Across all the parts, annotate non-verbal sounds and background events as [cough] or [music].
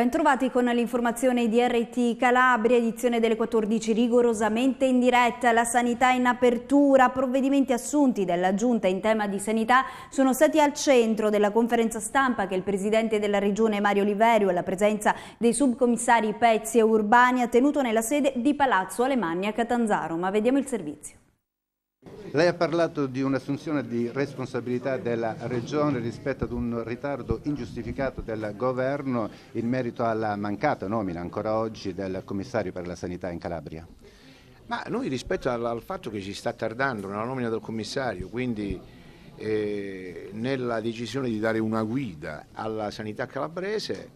Bentrovati con l'informazione di RT Calabria, edizione delle 14, rigorosamente in diretta. La sanità in apertura, provvedimenti assunti dalla Giunta in tema di sanità sono stati al centro della conferenza stampa che il Presidente della Regione Mario Liverio e la presenza dei subcommissari Pezzi e Urbani ha tenuto nella sede di Palazzo a Catanzaro. Ma vediamo il servizio. Lei ha parlato di un'assunzione di responsabilità della Regione rispetto ad un ritardo ingiustificato del Governo in merito alla mancata nomina ancora oggi del commissario per la sanità in Calabria. Ma noi rispetto al, al fatto che ci sta tardando nella nomina del commissario, quindi eh, nella decisione di dare una guida alla sanità calabrese,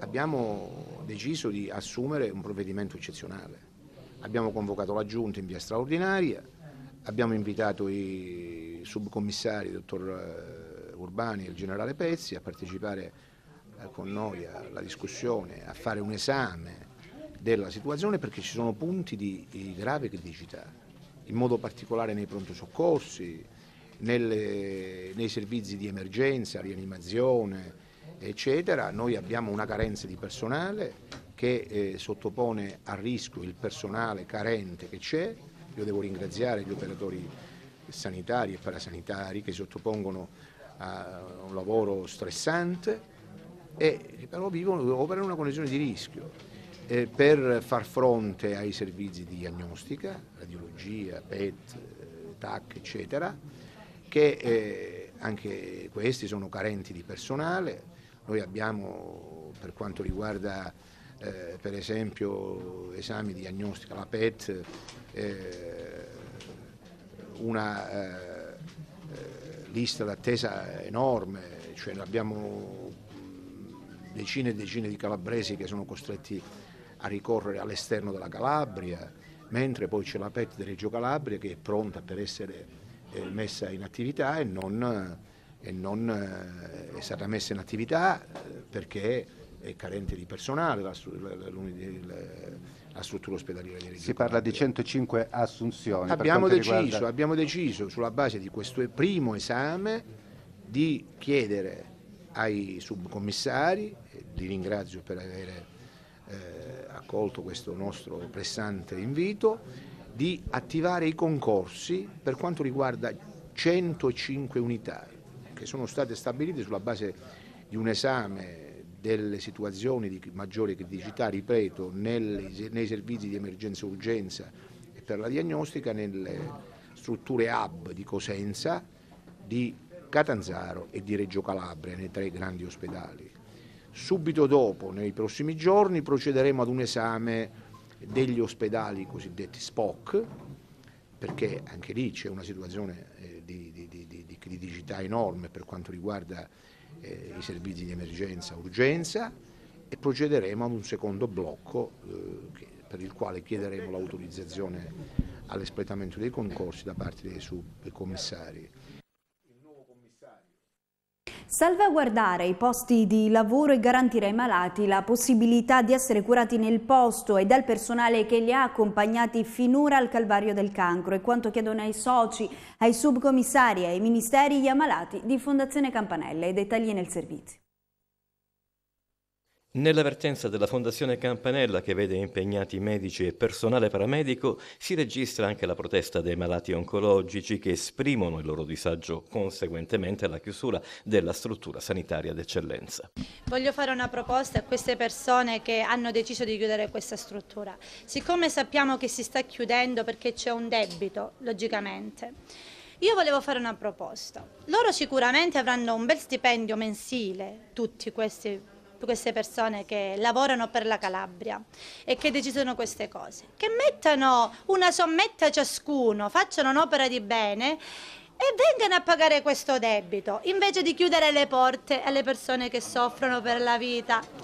abbiamo deciso di assumere un provvedimento eccezionale. Abbiamo convocato la Giunta in via straordinaria Abbiamo invitato i subcommissari, il dottor eh, Urbani e il generale Pezzi, a partecipare eh, con noi alla discussione, a fare un esame della situazione perché ci sono punti di, grave criticità, in modo particolare nei pronto soccorsi, nelle, nei servizi di emergenza, rianimazione, eccetera. Noi abbiamo una carenza di personale che eh, sottopone a rischio il personale carente che c'è io devo ringraziare gli operatori sanitari e parasanitari che sottopongono a un lavoro stressante e che però vivono, operano in una condizione di rischio. Eh, per far fronte ai servizi di diagnostica, radiologia, PET, TAC, eccetera, che eh, anche questi sono carenti di personale. Noi abbiamo, per quanto riguarda eh, per esempio esami diagnostica, la PET, eh, una eh, lista d'attesa enorme, cioè abbiamo decine e decine di calabresi che sono costretti a ricorrere all'esterno della Calabria, mentre poi c'è la PET di Reggio Calabria che è pronta per essere eh, messa in attività e non, e non eh, è stata messa in attività eh, perché è carente di personale la, la, la, la struttura ospedaliera di Reggio Si parla di 105 assunzioni. Abbiamo deciso, riguarda... abbiamo deciso sulla base di questo primo esame di chiedere ai subcommissari, li ringrazio per aver eh, accolto questo nostro pressante invito, di attivare i concorsi per quanto riguarda 105 unità che sono state stabilite sulla base di un esame delle situazioni di maggiore criticità, ripeto, nelle, nei servizi di emergenza e urgenza e per la diagnostica, nelle strutture hub di Cosenza, di Catanzaro e di Reggio Calabria, nei tre grandi ospedali. Subito dopo, nei prossimi giorni, procederemo ad un esame degli ospedali cosiddetti SPOC, perché anche lì c'è una situazione eh, di, di, di, di criticità enorme per quanto riguarda eh, i servizi di emergenza urgenza e procederemo ad un secondo blocco eh, che, per il quale chiederemo l'autorizzazione all'espletamento dei concorsi da parte dei subcommissari. Salvaguardare i posti di lavoro e garantire ai malati la possibilità di essere curati nel posto e dal personale che li ha accompagnati finora al calvario del cancro è quanto chiedono ai soci, ai subcommissari, ai ministeri e ai malati di Fondazione Campanella. I dettagli nel servizio. Nell'avvertenza della Fondazione Campanella, che vede impegnati medici e personale paramedico, si registra anche la protesta dei malati oncologici che esprimono il loro disagio conseguentemente alla chiusura della struttura sanitaria d'eccellenza. Voglio fare una proposta a queste persone che hanno deciso di chiudere questa struttura. Siccome sappiamo che si sta chiudendo perché c'è un debito, logicamente, io volevo fare una proposta. Loro sicuramente avranno un bel stipendio mensile, tutti questi queste persone che lavorano per la Calabria e che decidono queste cose, che mettano una sommetta ciascuno, facciano un'opera di bene e vengano a pagare questo debito invece di chiudere le porte alle persone che soffrono per la vita 5.000,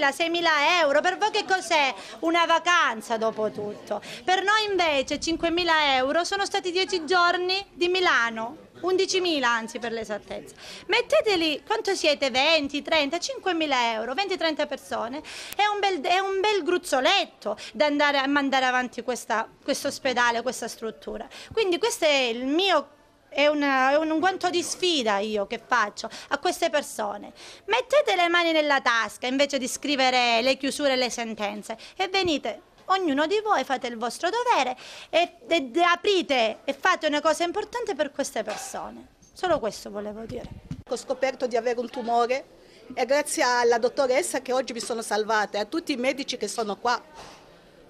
6.000 euro per voi che cos'è? Una vacanza dopo tutto per noi invece 5.000 euro sono stati 10 giorni di Milano 11.000 anzi per l'esattezza. Metteteli, quanto siete? 20, 30, 5.000 euro, 20-30 persone, è un, bel, è un bel gruzzoletto da andare a mandare avanti questo ospedale, questa struttura. Quindi questo è il mio è, una, è, un guanto di sfida io che faccio a queste persone. Mettete le mani nella tasca invece di scrivere le chiusure e le sentenze e venite ognuno di voi fate il vostro dovere e, e, e aprite e fate una cosa importante per queste persone. Solo questo volevo dire. Ho scoperto di avere un tumore e grazie alla dottoressa che oggi mi sono salvata e a tutti i medici che sono qua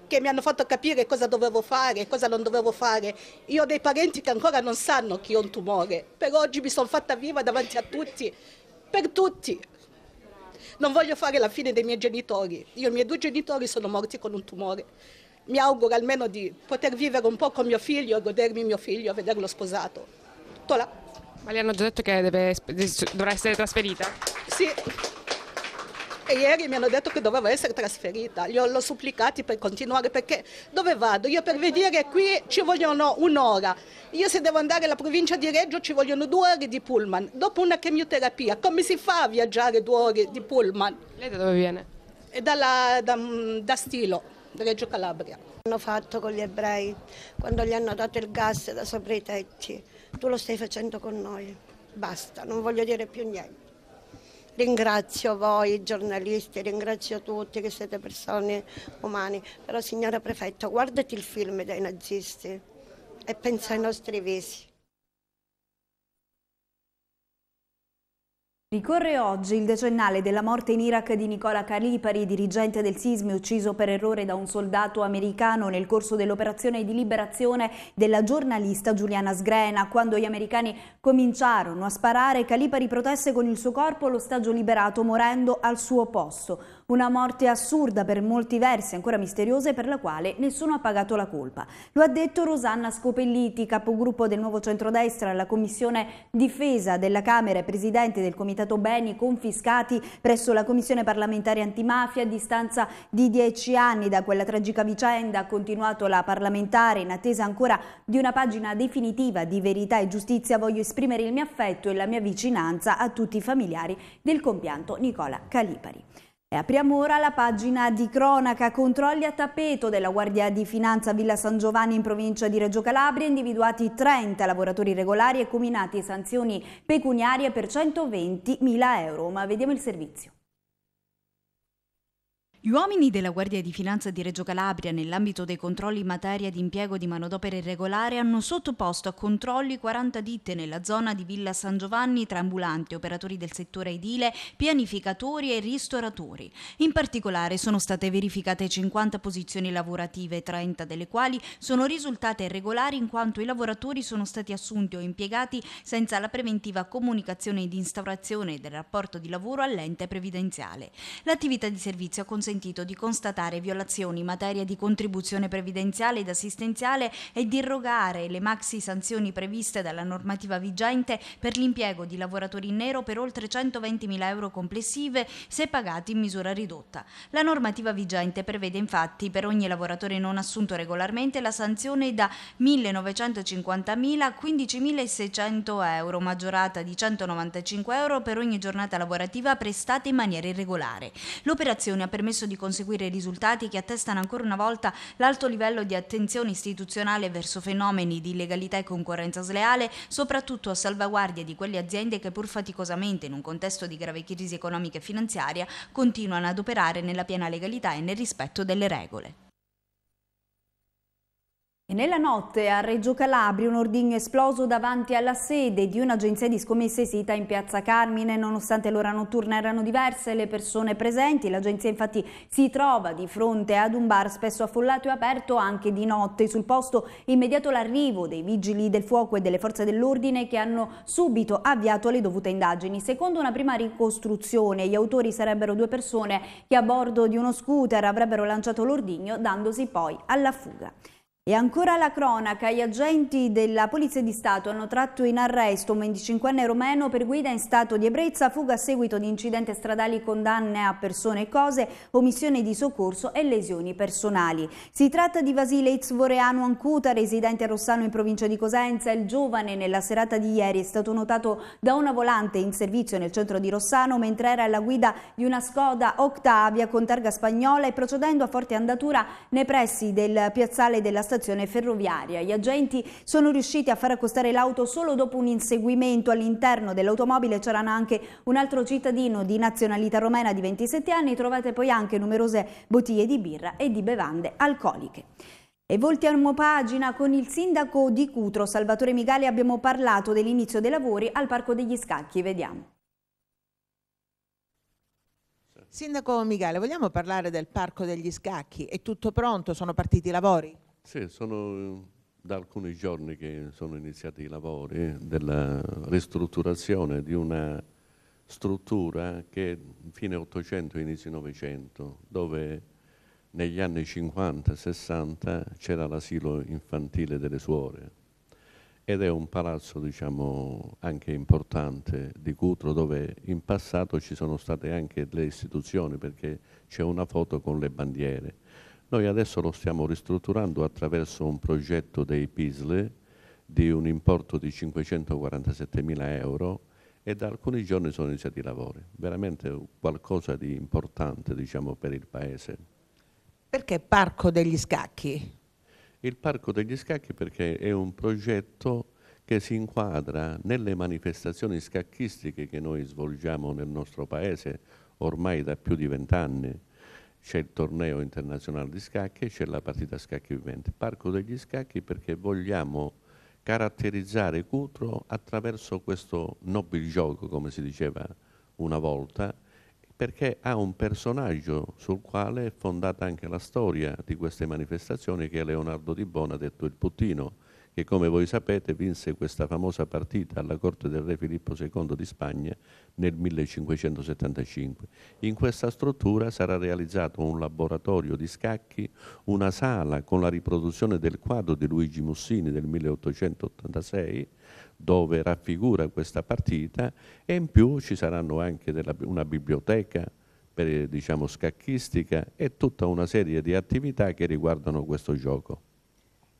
che mi hanno fatto capire cosa dovevo fare e cosa non dovevo fare. Io ho dei parenti che ancora non sanno che ho un tumore, però oggi mi sono fatta viva davanti a tutti, per tutti. Non voglio fare la fine dei miei genitori. Io e i miei due genitori sono morti con un tumore. Mi auguro almeno di poter vivere un po' con mio figlio e godermi mio figlio, e vederlo sposato. Tutto Ma le hanno già detto che deve, dovrà essere trasferita? Sì. E ieri mi hanno detto che doveva essere trasferita, gli ho, l'ho supplicati per continuare perché dove vado? Io per venire qui ci vogliono un'ora, io se devo andare alla provincia di Reggio ci vogliono due ore di pullman, dopo una chemioterapia, come si fa a viaggiare due ore di pullman? Lei da dove viene? È dalla, da, mm, da Stilo, Reggio Calabria. Hanno fatto con gli ebrei quando gli hanno dato il gas da sopra i tetti, tu lo stai facendo con noi, basta, non voglio dire più niente. Ringrazio voi giornalisti, ringrazio tutti che siete persone umane, però signora Prefetto guardati il film dei nazisti e pensa ai nostri visi. Ricorre oggi il decennale della morte in Iraq di Nicola Calipari, dirigente del SISMI ucciso per errore da un soldato americano nel corso dell'operazione di liberazione della giornalista Giuliana Sgrena. Quando gli americani cominciarono a sparare, Calipari protesse con il suo corpo allo stagio liberato morendo al suo posto. Una morte assurda per molti versi, ancora misteriosa e per la quale nessuno ha pagato la colpa. Lo ha detto Rosanna Scopelliti, capogruppo del nuovo centrodestra alla Commissione Difesa della Camera e presidente del Comitato Beni Confiscati presso la Commissione parlamentare antimafia a distanza di dieci anni da quella tragica vicenda. Ha continuato la parlamentare in attesa ancora di una pagina definitiva di verità e giustizia. Voglio esprimere il mio affetto e la mia vicinanza a tutti i familiari del compianto Nicola Calipari. E apriamo ora la pagina di cronaca. Controlli a tappeto della Guardia di Finanza Villa San Giovanni in provincia di Reggio Calabria, individuati 30 lavoratori regolari e combinati sanzioni pecuniarie per 120.000 euro. Ma vediamo il servizio. Gli uomini della Guardia di Finanza di Reggio Calabria, nell'ambito dei controlli in materia di impiego di manodopera irregolare, hanno sottoposto a controlli 40 ditte nella zona di Villa San Giovanni tra ambulanti, operatori del settore edile, pianificatori e ristoratori. In particolare sono state verificate 50 posizioni lavorative, 30 delle quali sono risultate irregolari in quanto i lavoratori sono stati assunti o impiegati senza la preventiva comunicazione ed instaurazione del rapporto di lavoro all'ente previdenziale. L'attività di servizio ha consentito consentito di constatare violazioni in materia di contribuzione previdenziale ed assistenziale e di irrogare le maxi sanzioni previste dalla normativa vigente per l'impiego di lavoratori in nero per oltre 120.000 euro complessive se pagati in misura ridotta. La normativa vigente prevede infatti per ogni lavoratore non assunto regolarmente la sanzione da 1.950.000 a 15.600 euro, maggiorata di 195 euro per ogni giornata lavorativa prestata in maniera irregolare. L'operazione ha permesso permesso di conseguire risultati che attestano ancora una volta l'alto livello di attenzione istituzionale verso fenomeni di illegalità e concorrenza sleale, soprattutto a salvaguardia di quelle aziende che pur faticosamente in un contesto di grave crisi economica e finanziaria continuano ad operare nella piena legalità e nel rispetto delle regole. E nella notte a Reggio Calabria un ordigno esploso davanti alla sede di un'agenzia di scommesse sita in piazza Carmine. Nonostante l'ora notturna erano diverse le persone presenti, l'agenzia infatti si trova di fronte ad un bar spesso affollato e aperto anche di notte. Sul posto immediato l'arrivo dei vigili del fuoco e delle forze dell'ordine che hanno subito avviato le dovute indagini. Secondo una prima ricostruzione gli autori sarebbero due persone che a bordo di uno scooter avrebbero lanciato l'ordigno dandosi poi alla fuga. E ancora la cronaca, gli agenti della Polizia di Stato hanno tratto in arresto un 25enne romeno per guida in stato di ebbrezza, fuga a seguito di incidenti stradali con danne a persone e cose, omissione di soccorso e lesioni personali. Si tratta di Vasile Itzvoreano Ancuta, residente a Rossano in provincia di Cosenza. Il giovane nella serata di ieri è stato notato da una volante in servizio nel centro di Rossano mentre era alla guida di una Skoda Octavia con targa spagnola e procedendo a forte andatura nei pressi del piazzale della stazione stazione ferroviaria. Gli agenti sono riusciti a far accostare l'auto solo dopo un inseguimento. All'interno dell'automobile c'erano anche un altro cittadino di nazionalità romena di 27 anni. Trovate poi anche numerose bottiglie di birra e di bevande alcoliche. E voltiamo pagina con il sindaco di Cutro, Salvatore Migali, abbiamo parlato dell'inizio dei lavori al Parco degli Scacchi. Vediamo. Sindaco Migale, vogliamo parlare del Parco degli Scacchi? È tutto pronto? Sono partiti i lavori? Sì, sono eh, da alcuni giorni che sono iniziati i lavori della ristrutturazione di una struttura che fine 800 inizio 900, dove negli anni 50-60 c'era l'asilo infantile delle suore ed è un palazzo diciamo anche importante di Cutro dove in passato ci sono state anche le istituzioni perché c'è una foto con le bandiere noi adesso lo stiamo ristrutturando attraverso un progetto dei PISLE di un importo di 547 mila euro e da alcuni giorni sono iniziati i lavori. Veramente qualcosa di importante diciamo, per il Paese. Perché Parco degli Scacchi? Il Parco degli Scacchi perché è un progetto che si inquadra nelle manifestazioni scacchistiche che noi svolgiamo nel nostro Paese ormai da più di vent'anni c'è il torneo internazionale di scacchi e c'è la partita scacchi vivente. Parco degli scacchi perché vogliamo caratterizzare Cutro attraverso questo nobile gioco, come si diceva una volta, perché ha un personaggio sul quale è fondata anche la storia di queste manifestazioni che è Leonardo di Bona, detto il Puttino, che come voi sapete vinse questa famosa partita alla corte del re Filippo II di Spagna nel 1575. In questa struttura sarà realizzato un laboratorio di scacchi, una sala con la riproduzione del quadro di Luigi Mussini del 1886, dove raffigura questa partita, e in più ci saranno anche della, una biblioteca, per, diciamo, scacchistica e tutta una serie di attività che riguardano questo gioco.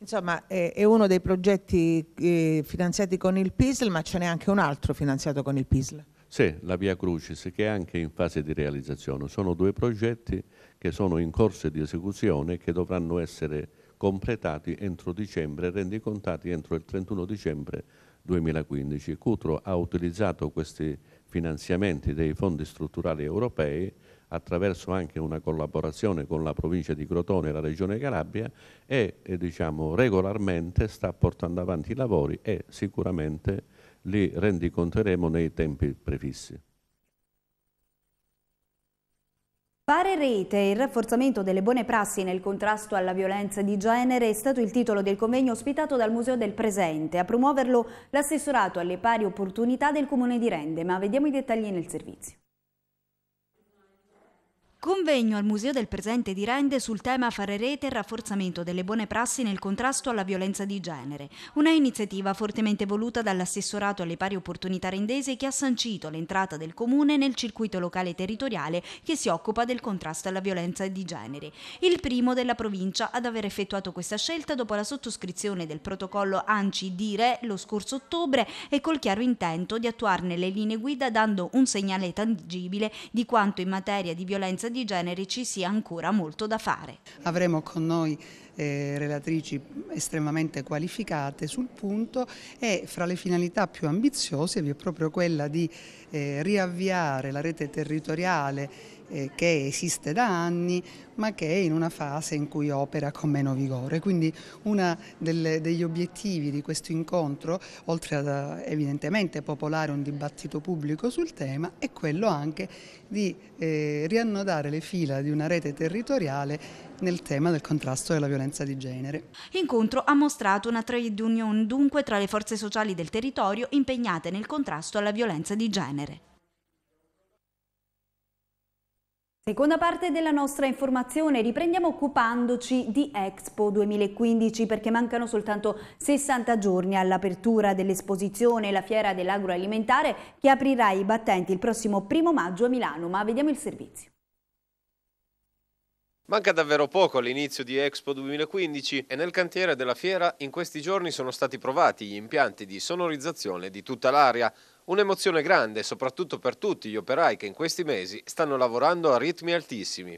Insomma, è uno dei progetti eh, finanziati con il PISL, ma ce n'è anche un altro finanziato con il PISL. Sì, la Via Crucis, che è anche in fase di realizzazione. Sono due progetti che sono in corso di esecuzione e che dovranno essere completati entro dicembre, rendicontati entro il 31 dicembre 2015. Cutro ha utilizzato questi finanziamenti dei fondi strutturali europei attraverso anche una collaborazione con la provincia di Crotone e la regione Calabria e eh, diciamo, regolarmente sta portando avanti i lavori e sicuramente li rendiconteremo nei tempi prefissi. Fare rete e il rafforzamento delle buone prassi nel contrasto alla violenza di genere è stato il titolo del convegno ospitato dal Museo del Presente. A promuoverlo l'assessorato alle pari opportunità del Comune di Rende, ma vediamo i dettagli nel servizio. Convegno al Museo del Presente di Rende sul tema Fare rete e rafforzamento delle buone prassi nel contrasto alla violenza di genere. Una iniziativa fortemente voluta dall'assessorato alle pari opportunità rendese che ha sancito l'entrata del comune nel circuito locale territoriale che si occupa del contrasto alla violenza di genere. Il primo della provincia ad aver effettuato questa scelta dopo la sottoscrizione del protocollo ANCI Dire lo scorso ottobre e col chiaro intento di attuarne le linee guida dando un segnale tangibile di quanto in materia di violenza di di genere ci sia ancora molto da fare. Avremo con noi eh, relatrici estremamente qualificate sul punto e fra le finalità più ambiziose vi è proprio quella di eh, riavviare la rete territoriale eh, che esiste da anni ma che è in una fase in cui opera con meno vigore. Quindi uno degli obiettivi di questo incontro, oltre ad evidentemente popolare un dibattito pubblico sul tema, è quello anche di eh, riannodare le fila di una rete territoriale nel tema del contrasto della violenza di genere. L'incontro ha mostrato una trade union dunque tra le forze sociali del territorio impegnate nel contrasto alla violenza di genere. Seconda parte della nostra informazione, riprendiamo occupandoci di Expo 2015 perché mancano soltanto 60 giorni all'apertura dell'esposizione La Fiera dell'Agroalimentare che aprirà i battenti il prossimo primo maggio a Milano, ma vediamo il servizio. Manca davvero poco all'inizio di Expo 2015 e nel cantiere della fiera in questi giorni sono stati provati gli impianti di sonorizzazione di tutta l'area. Un'emozione grande soprattutto per tutti gli operai che in questi mesi stanno lavorando a ritmi altissimi.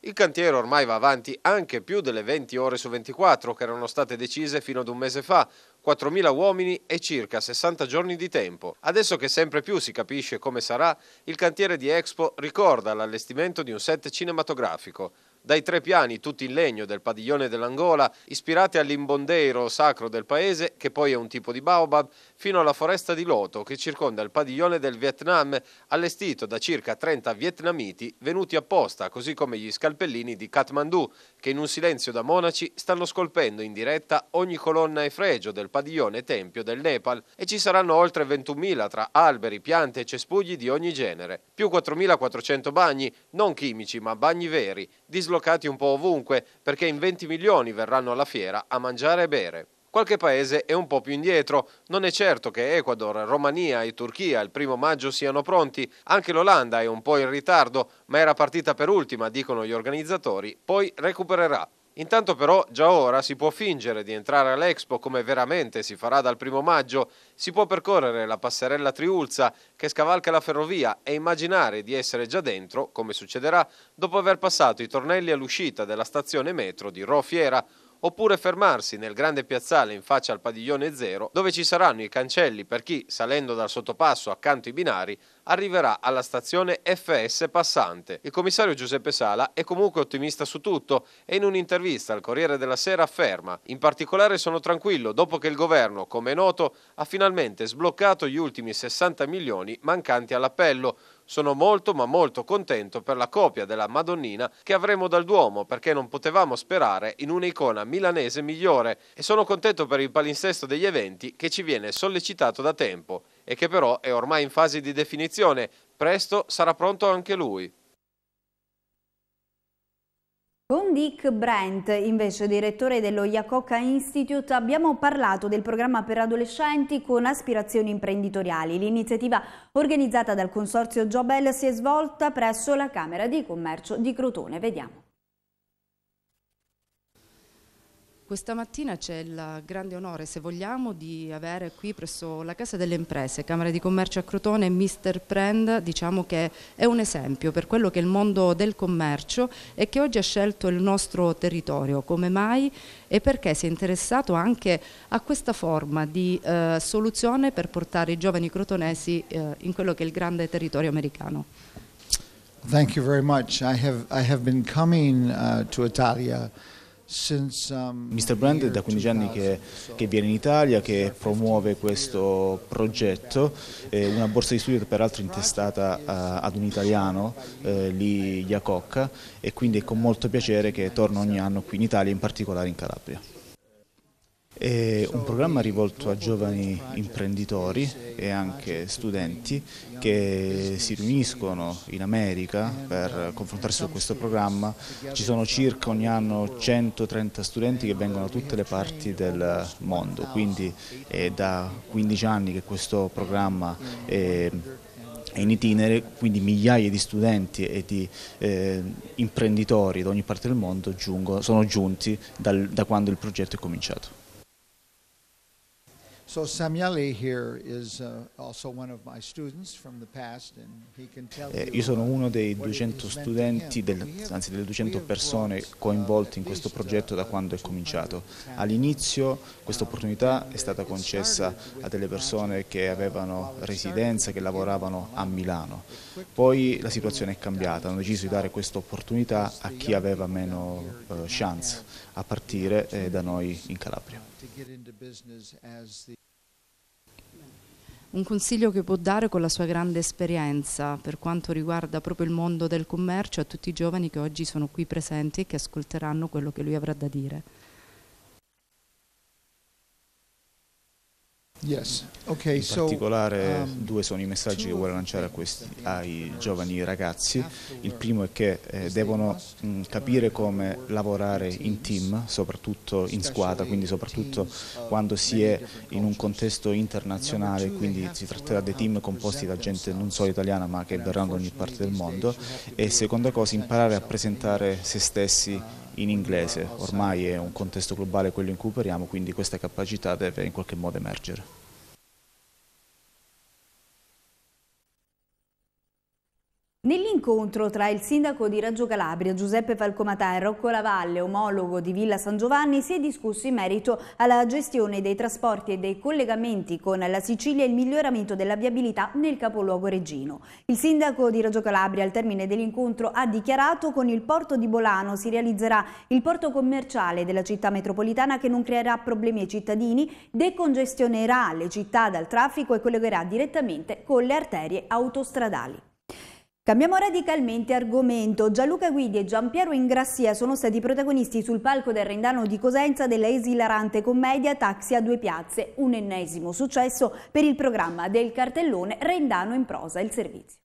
Il cantiere ormai va avanti anche più delle 20 ore su 24 che erano state decise fino ad un mese fa, 4.000 uomini e circa 60 giorni di tempo. Adesso che sempre più si capisce come sarà, il cantiere di Expo ricorda l'allestimento di un set cinematografico, dai tre piani, tutti in legno, del padiglione dell'Angola, ispirati all'imbondeiro sacro del paese, che poi è un tipo di baobab, fino alla foresta di Loto, che circonda il padiglione del Vietnam, allestito da circa 30 vietnamiti venuti apposta, così come gli scalpellini di Kathmandu, che in un silenzio da monaci stanno scolpendo in diretta ogni colonna e fregio del padiglione tempio del Nepal e ci saranno oltre 21.000 tra alberi, piante e cespugli di ogni genere, più 4.400 bagni, non chimici ma bagni veri, dislocati dislocati un po' ovunque perché in 20 milioni verranno alla fiera a mangiare e bere. Qualche paese è un po' più indietro, non è certo che Ecuador, Romania e Turchia il primo maggio siano pronti, anche l'Olanda è un po' in ritardo, ma era partita per ultima, dicono gli organizzatori, poi recupererà. Intanto però già ora si può fingere di entrare all'Expo come veramente si farà dal primo maggio, si può percorrere la passerella Triulza che scavalca la ferrovia e immaginare di essere già dentro, come succederà, dopo aver passato i tornelli all'uscita della stazione metro di Rofiera, oppure fermarsi nel grande piazzale in faccia al padiglione zero, dove ci saranno i cancelli per chi, salendo dal sottopasso accanto ai binari, arriverà alla stazione FS Passante. Il commissario Giuseppe Sala è comunque ottimista su tutto e in un'intervista al Corriere della Sera afferma «In particolare sono tranquillo dopo che il governo, come è noto, ha finalmente sbloccato gli ultimi 60 milioni mancanti all'appello, sono molto ma molto contento per la copia della Madonnina che avremo dal Duomo perché non potevamo sperare in un'icona milanese migliore e sono contento per il palinsesto degli eventi che ci viene sollecitato da tempo e che però è ormai in fase di definizione, presto sarà pronto anche lui. Con Dick Brent, invece direttore dello Iacocca Institute, abbiamo parlato del programma per adolescenti con aspirazioni imprenditoriali. L'iniziativa organizzata dal consorzio Jobel si è svolta presso la Camera di Commercio di Crotone. Vediamo. Questa mattina c'è il grande onore, se vogliamo, di avere qui presso la Casa delle Imprese, Camera di Commercio a Crotone, Mr. Prend, diciamo che è un esempio per quello che è il mondo del commercio e che oggi ha scelto il nostro territorio, come mai e perché si è interessato anche a questa forma di eh, soluzione per portare i giovani crotonesi eh, in quello che è il grande territorio americano. Thank you very much. I have, I have been coming uh, to Italia Mr. Um, Brand è da 15 anni che, che, viene in Italia, che promuove questo progetto, eh, una borsa di studio peraltro intestata a, eh, ad un italiano, eh, Lee Iacocca, e quindi è con molto piacere che torno ogni anno qui in Italia, in particolare in Calabria. È un programma rivolto a giovani imprenditori e anche studenti che si riuniscono in America per confrontarsi su questo programma. Ci sono circa ogni anno 130 studenti che vengono da tutte le parti del mondo, quindi è da 15 anni che questo programma è in itinere, quindi migliaia di studenti e di eh, imprenditori da ogni parte del mondo giungo, sono giunti dal, da quando il progetto è cominciato. So eh, io sono uno dei 200 uh, studenti, del, anzi delle 200 persone coinvolte uh, in questo progetto da uh, quando è cominciato. All'inizio questa opportunità è stata concessa a delle persone che avevano residenza, che lavoravano a Milano. Poi la situazione è cambiata, hanno deciso di dare questa opportunità a chi aveva meno eh, chance a partire eh, da noi in Calabria. Un consiglio che può dare con la sua grande esperienza per quanto riguarda proprio il mondo del commercio a tutti i giovani che oggi sono qui presenti e che ascolteranno quello che lui avrà da dire. In particolare um, due sono i messaggi che vuole lanciare questi, ai giovani ragazzi. Il primo è che eh, devono mh, mm, capire come lavorare in team, soprattutto in squadra, quindi soprattutto quando si è in un contesto internazionale, quindi si tratterà di team composti da gente non solo italiana ma che verranno da ogni parte del mondo. E seconda cosa, imparare a presentare se stessi in inglese, ormai è un contesto globale quello in cui operiamo, quindi questa capacità deve in qualche modo emergere. incontro tra il sindaco di Reggio Calabria Giuseppe Falcomatà e Rocco Lavalle, omologo di Villa San Giovanni, si è discusso in merito alla gestione dei trasporti e dei collegamenti con la Sicilia e il miglioramento della viabilità nel capoluogo reggino. Il sindaco di Reggio Calabria al termine dell'incontro ha dichiarato che con il porto di Bolano si realizzerà il porto commerciale della città metropolitana che non creerà problemi ai cittadini, decongestionerà le città dal traffico e collegherà direttamente con le arterie autostradali. Cambiamo radicalmente argomento. Gianluca Guidi e Giampiero Ingrassia sono stati protagonisti sul palco del Rendano di Cosenza della esilarante commedia Taxi a due piazze, un ennesimo successo per il programma del cartellone Rendano in prosa il servizio.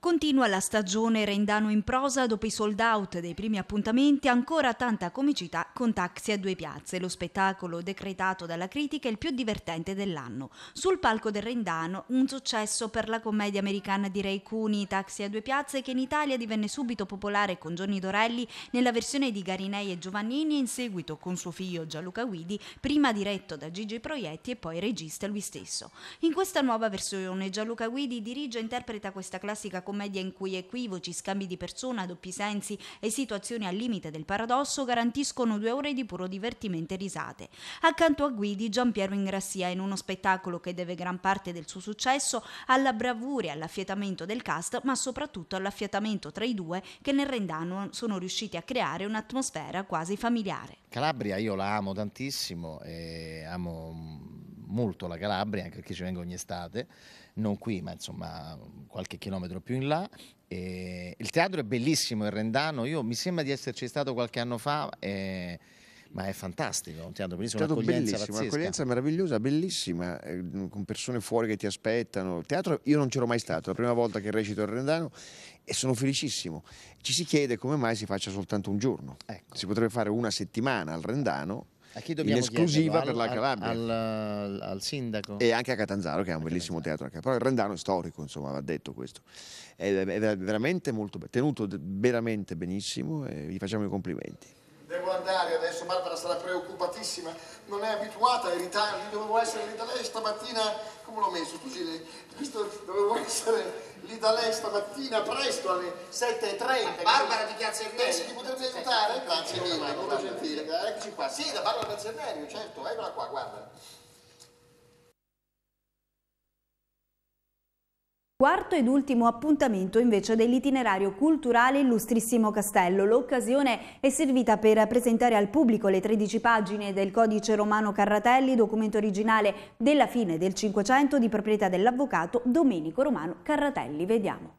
Continua la stagione Rendano in prosa dopo i sold out dei primi appuntamenti, ancora tanta comicità con taxi a due piazze, lo spettacolo decretato dalla critica il più divertente dell'anno. Sul palco del Rendano un successo per la commedia americana di Ray Cuni, Taxi a due piazze, che in Italia divenne subito popolare con Gianni Dorelli nella versione di Garinei e Giovannini e in seguito con suo figlio Gianluca Guidi, prima diretto da Gigi Proietti e poi regista lui stesso. In questa nuova versione Gianluca Guidi dirige e interpreta questa classica commedia in cui equivoci, scambi di persona, doppi sensi e situazioni al limite del paradosso garantiscono due ore di puro divertimento e risate. Accanto a Guidi, Gian Piero ingrassia in uno spettacolo che deve gran parte del suo successo alla bravura e all'affiatamento del cast, ma soprattutto all'affiatamento tra i due che nel Rendano sono riusciti a creare un'atmosfera quasi familiare. Calabria io la amo tantissimo, amo molto la Calabria, anche perché ci vengo ogni estate non qui, ma insomma qualche chilometro più in là. E il teatro è bellissimo, il Rendano, io mi sembra di esserci stato qualche anno fa. E ma è fantastico, un teatro bellissimo, teatro un'accoglienza un'accoglienza meravigliosa, bellissima, eh, con persone fuori che ti aspettano. Il teatro io non c'ero mai stato, è la prima volta che recito il Rendano e sono felicissimo. Ci si chiede come mai si faccia soltanto un giorno. Ecco. Si potrebbe fare una settimana al Rendano in esclusiva per al, la Calabria. Al, al, eh, al, sindaco. E anche a Catanzaro, che ha un bellissimo teatro. Anche. Però il Rendano è storico, insomma, va detto questo. È, è veramente molto tenuto veramente benissimo e gli facciamo i complimenti. Devo andare adesso, Barbara sarà preoccupatissima, non è abituata ai ritardi, dovevo essere lì da lei stamattina, come l'ho messo, scusi, questo, dovevo essere lì da lei stamattina presto alle 7.30. Ah, Barbara di Piazza Se ti potermi aiutare? Grazie mille, molto gentile, eccoci qua. Sì, da Barbara Piazza Ernerio, certo, eccola qua, guarda. Quarto ed ultimo appuntamento invece dell'itinerario culturale Illustrissimo Castello. L'occasione è servita per presentare al pubblico le 13 pagine del codice romano Carratelli, documento originale della fine del Cinquecento di proprietà dell'avvocato Domenico Romano Carratelli. Vediamo.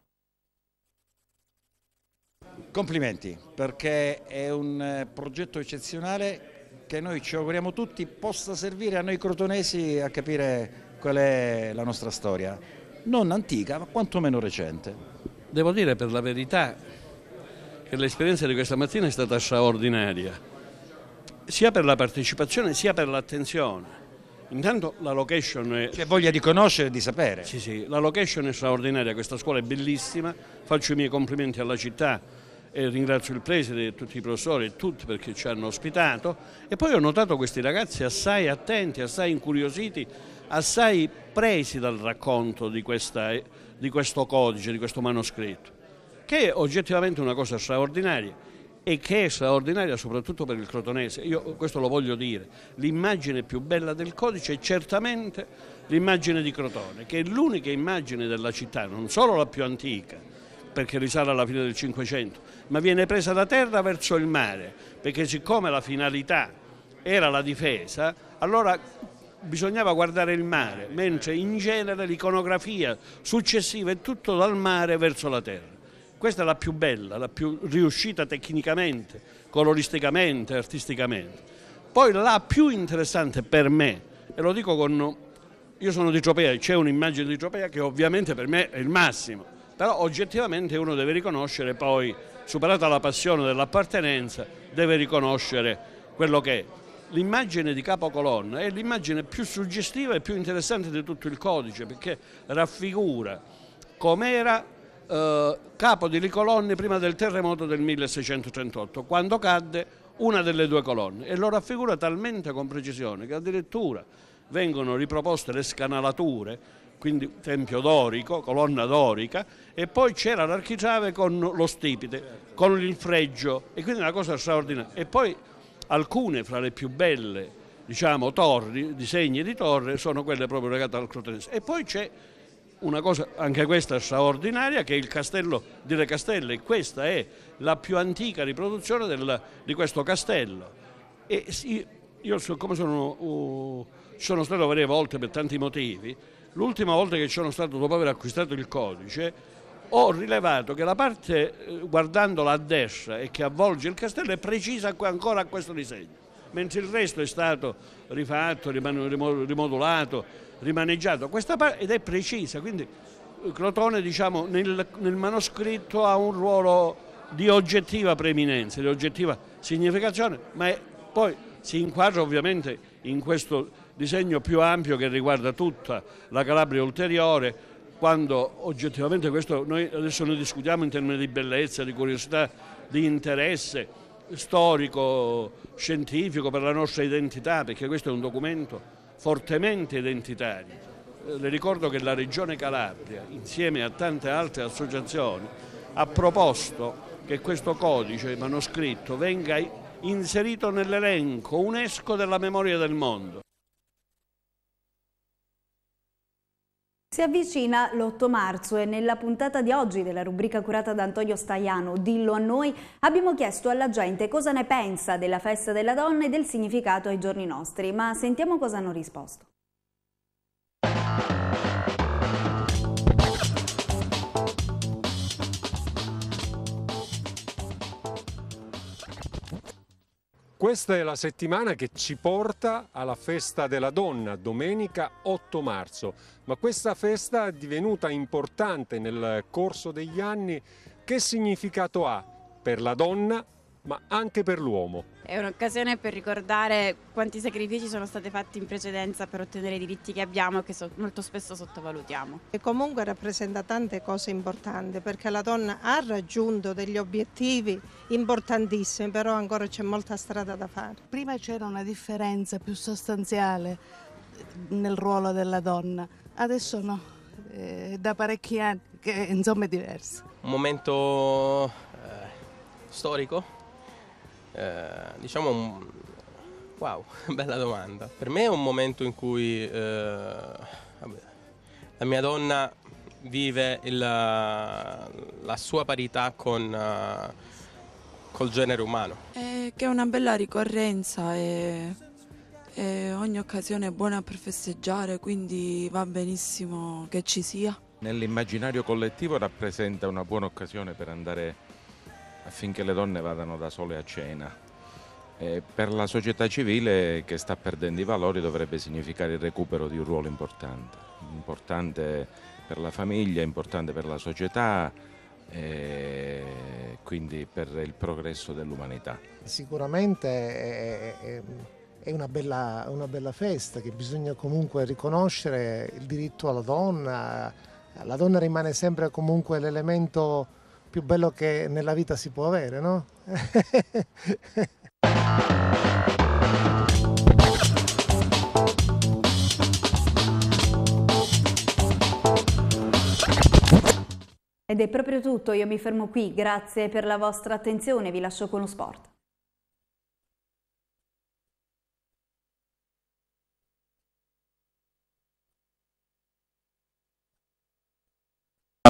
Complimenti perché è un eh, progetto eccezionale che noi ci auguriamo tutti possa servire a noi crotonesi a capire qual è la nostra storia non antica ma quantomeno recente. Devo dire per la verità che l'esperienza di questa mattina è stata straordinaria, sia per la partecipazione sia per l'attenzione. Intanto la location è... C'è voglia di conoscere e di sapere. Sì, sì, la location è straordinaria, questa scuola è bellissima, faccio i miei complimenti alla città e ringrazio il preside e tutti i professori e tutti perché ci hanno ospitato e poi ho notato questi ragazzi assai attenti, assai incuriositi assai presi dal racconto di, questa, di questo codice, di questo manoscritto, che è oggettivamente una cosa straordinaria e che è straordinaria soprattutto per il crotonese. Io questo lo voglio dire, l'immagine più bella del codice è certamente l'immagine di Crotone, che è l'unica immagine della città, non solo la più antica, perché risale alla fine del Cinquecento, ma viene presa da terra verso il mare, perché siccome la finalità era la difesa, allora bisognava guardare il mare, mentre in genere l'iconografia successiva è tutto dal mare verso la terra. Questa è la più bella, la più riuscita tecnicamente, coloristicamente, artisticamente. Poi la più interessante per me, e lo dico con... Io sono di Tropea, c'è un'immagine di Tropea che ovviamente per me è il massimo, però oggettivamente uno deve riconoscere poi, superata la passione dell'appartenenza, deve riconoscere quello che è l'immagine di capocolonna è l'immagine più suggestiva e più interessante di tutto il codice perché raffigura com'era eh, capo delle colonne prima del terremoto del 1638 quando cadde una delle due colonne e lo raffigura talmente con precisione che addirittura vengono riproposte le scanalature quindi tempio dorico, colonna dorica e poi c'era l'architrave con lo stipite, con il fregio e quindi una cosa straordinaria e poi Alcune fra le più belle diciamo, torri, disegni di torre sono quelle proprio legate al Crotonese. E poi c'è una cosa, anche questa straordinaria, che è il castello delle Castelle. Questa è la più antica riproduzione del, di questo castello. E io, siccome sono, uh, sono stato varie volte per tanti motivi, l'ultima volta che ci sono stato dopo aver acquistato il codice, ho rilevato che la parte eh, guardandola a destra e che avvolge il castello è precisa ancora a questo disegno, mentre il resto è stato rifatto, rimodulato, rimaneggiato questa parte, ed è precisa, quindi eh, Crotone diciamo, nel, nel, manoscritto ha un ruolo di oggettiva preeminenza, di oggettiva significazione, ma è, poi si inquadra ovviamente in questo disegno più ampio che riguarda tutta la Calabria ulteriore, quando oggettivamente questo noi adesso ne discutiamo in termini di bellezza, di curiosità, di interesse storico, scientifico per la nostra identità, perché questo è un documento fortemente identitario. Eh, le ricordo che la Regione Calabria, insieme a tante altre associazioni, ha proposto che questo codice manoscritto venga inserito nell'elenco UNESCO della memoria del mondo. Si avvicina l'8 marzo e nella puntata di oggi della rubrica curata da Antonio Staiano, Dillo a noi, abbiamo chiesto alla gente cosa ne pensa della festa della donna e del significato ai giorni nostri, ma sentiamo cosa hanno risposto. Questa è la settimana che ci porta alla festa della donna, domenica 8 marzo, ma questa festa è divenuta importante nel corso degli anni. Che significato ha per la donna, ma anche per l'uomo? è un'occasione per ricordare quanti sacrifici sono stati fatti in precedenza per ottenere i diritti che abbiamo e che so molto spesso sottovalutiamo. E comunque rappresenta tante cose importanti perché la donna ha raggiunto degli obiettivi importantissimi, però ancora c'è molta strada da fare. Prima c'era una differenza più sostanziale nel ruolo della donna, adesso no, è da parecchi anni che insomma è diverso. Un momento eh, storico eh, diciamo un... wow, [laughs] bella domanda. Per me è un momento in cui eh, vabbè, la mia donna vive il, la sua parità con, uh, col genere umano. È che è una bella ricorrenza e, e, ogni occasione è buona per festeggiare, quindi va benissimo che ci sia. Nell'immaginario collettivo rappresenta una buona occasione per andare affinché le donne vadano da sole a cena. E per la società civile che sta perdendo i valori dovrebbe significare il recupero di un ruolo importante, importante per la famiglia, importante per la società e quindi per il progresso dell'umanità. Sicuramente è, è, è una, bella, una bella festa che bisogna comunque riconoscere il diritto alla donna. La donna rimane sempre comunque l'elemento più bello che nella vita si può avere, no? Ed è proprio tutto, io mi fermo qui, grazie per la vostra attenzione, vi lascio con lo sport.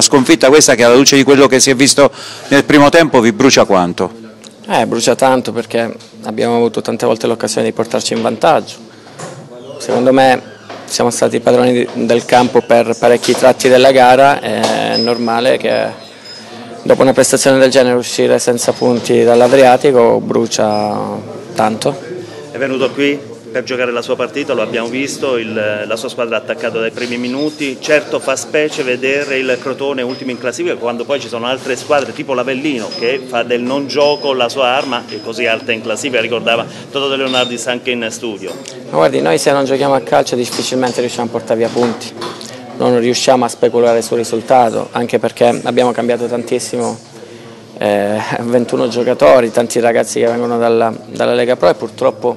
una sconfitta questa che alla luce di quello che si è visto nel primo tempo vi brucia quanto? Eh, brucia tanto perché abbiamo avuto tante volte l'occasione di portarci in vantaggio. Secondo me siamo stati padroni del campo per parecchi tratti della gara, è normale che dopo una prestazione del genere uscire senza punti dall'Adriatico brucia tanto è venuto qui per giocare la sua partita, lo abbiamo visto, il, la sua squadra ha attaccato dai primi minuti, certo fa specie vedere il Crotone ultimo in classifica quando poi ci sono altre squadre tipo l'Avellino che fa del non gioco la sua arma e così alta in classifica, ricordava Toto De Leonardis anche in studio. Ma guardi, noi se non giochiamo a calcio difficilmente riusciamo a portare via punti, non riusciamo a speculare sul risultato, anche perché abbiamo cambiato tantissimo eh, 21 giocatori, tanti ragazzi che vengono dalla, dalla Lega Pro e purtroppo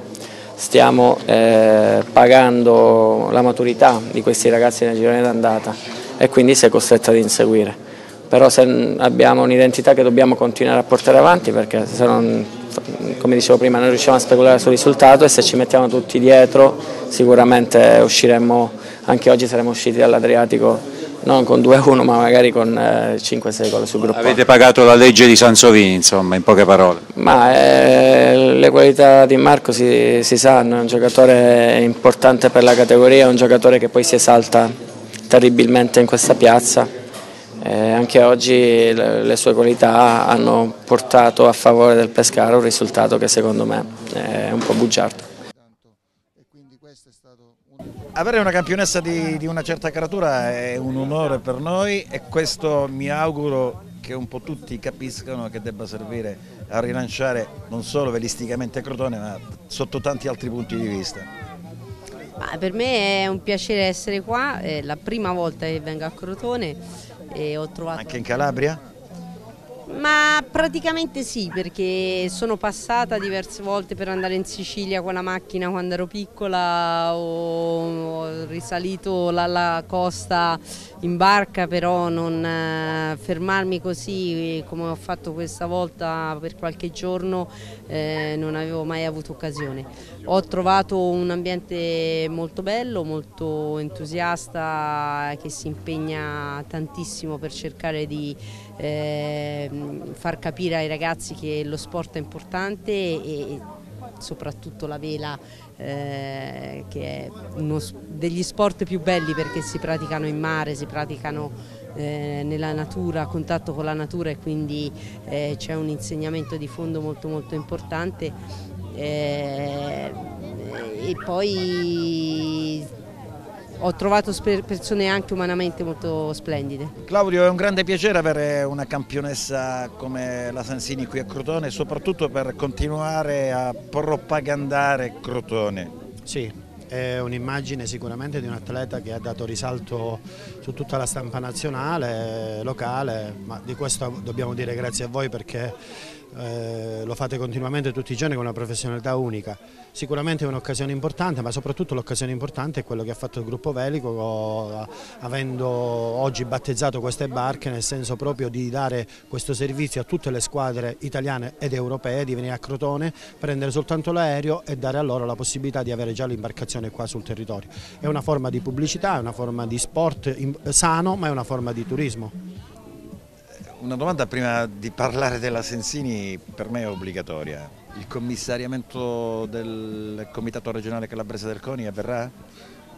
stiamo eh, pagando la maturità di questi ragazzi nel girone d'andata e quindi si è costretto ad inseguire. Però abbiamo un'identità che dobbiamo continuare a portare avanti perché se non, come dicevo prima non riusciamo a speculare sul risultato e se ci mettiamo tutti dietro sicuramente usciremmo, anche oggi saremmo usciti dall'Adriatico non con 2-1 ma magari con eh, 5-6 gol sul gruppo. Avete pagato la legge di Sansovini insomma in poche parole? Ma eh, le qualità di Marco si, si, sanno, è un giocatore importante per la categoria, è un giocatore che poi si esalta terribilmente in questa piazza. Eh, anche oggi le, le, sue qualità hanno portato a favore del Pescara un risultato che secondo me è un po' bugiardo. Avere una campionessa di, di una certa caratura è un onore per noi e questo mi auguro che un po' tutti capiscano che debba servire a rilanciare non solo velisticamente Crotone ma sotto tanti altri punti di vista. Ma per me è un piacere essere qua, è la prima volta che vengo a Crotone e ho trovato... Anche in Calabria? Ma praticamente sì, perché sono passata diverse volte per andare in Sicilia con la macchina quando ero piccola, ho risalito la, la costa in barca, però non eh, fermarmi così come ho fatto questa volta per qualche giorno eh, non avevo mai avuto occasione. Ho trovato un ambiente molto bello, molto entusiasta, che si impegna tantissimo per cercare di eh, far capire ai ragazzi che lo sport è importante e soprattutto la vela eh, che è uno degli sport più belli perché si praticano in mare, si praticano eh, nella natura, a contatto con la natura e quindi eh, c'è un insegnamento di fondo molto molto importante eh, e poi ho trovato persone anche umanamente molto splendide. Claudio, è un grande piacere avere una campionessa come la Sansini qui a Crotone, soprattutto per continuare a propagandare Crotone. Sì, è un'immagine sicuramente di un atleta che ha dato risalto su tutta la stampa nazionale, locale, ma di questo dobbiamo dire grazie a voi perché eh, lo fate continuamente tutti i giorni con una professionalità unica. Sicuramente è un'occasione importante, ma soprattutto l'occasione importante è quello che ha fatto il gruppo Velico, avendo oggi battezzato queste barche, nel senso proprio di dare questo servizio a tutte le squadre italiane ed europee, di venire a Crotone, prendere soltanto l'aereo e dare a loro la possibilità di avere già l'imbarcazione qua sul territorio. È una forma di pubblicità, è una forma di sport sano, ma è una forma di turismo. Una domanda prima di parlare della Sensini per me è obbligatoria. Il commissariamento del Comitato regionale Calabrese del CONI avverrà?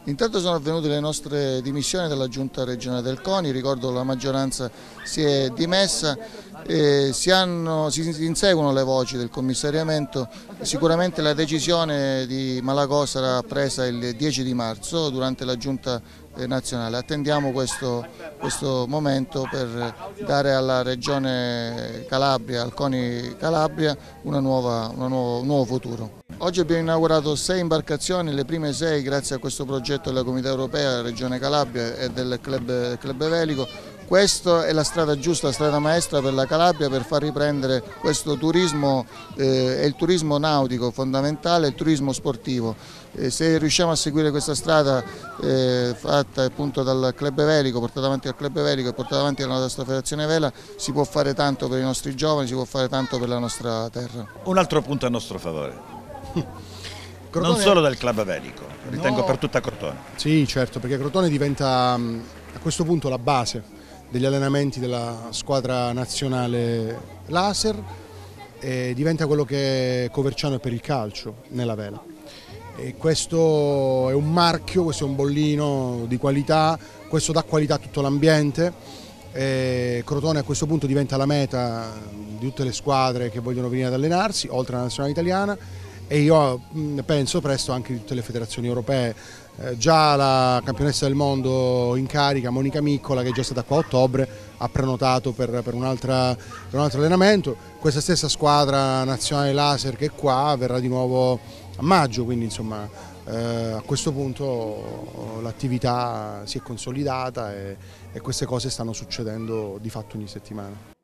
Intanto sono avvenute le nostre dimissioni dalla giunta regionale del CONI, ricordo la maggioranza si è dimessa, eh, si, hanno, si, inseguono le voci del commissariamento, sicuramente la decisione di Malagò sarà presa il 10 di marzo durante la giunta eh, nazionale. Attendiamo questo, questo momento per dare alla regione Calabria, al CONI Calabria, una nuova, una nuova, un nuovo futuro. Oggi abbiamo inaugurato sei imbarcazioni, le prime sei grazie a questo progetto della Comunità Europea, della Regione Calabria e del Club, Club Velico. Questa è la strada giusta, la strada maestra per la Calabria per far riprendere questo turismo, eh, il turismo nautico fondamentale, il turismo sportivo. Eh, se riusciamo a seguire questa strada eh, fatta appunto dal Club Velico, portata avanti dal Club Velico e portata avanti dalla nostra Federazione Vela, si può fare tanto per i nostri giovani, si può fare tanto per la nostra terra. Un altro punto a nostro favore. Crotone... Non solo del club Velico, ritengo no. per tutta Crotone. Sì, certo, perché Crotone diventa mm, a questo punto la base degli allenamenti della squadra nazionale laser e diventa quello che Coverciano è per il calcio nella vela. E questo è un marchio, questo è un bollino di qualità, questo dà qualità a tutto l'ambiente. Crotone a questo punto diventa la meta di tutte le squadre che vogliono venire ad allenarsi, oltre alla nazionale italiana e io mm, penso presto anche di tutte le federazioni europee. Eh, già la campionessa del mondo in carica, Monica Miccola, che è già stata qua a ottobre, ha prenotato per, per, un, per un altro allenamento. Questa stessa squadra nazionale laser che è qua verrà di nuovo a maggio, quindi insomma eh, a questo punto eh, l'attività si è consolidata e, e queste cose stanno succedendo di fatto ogni settimana.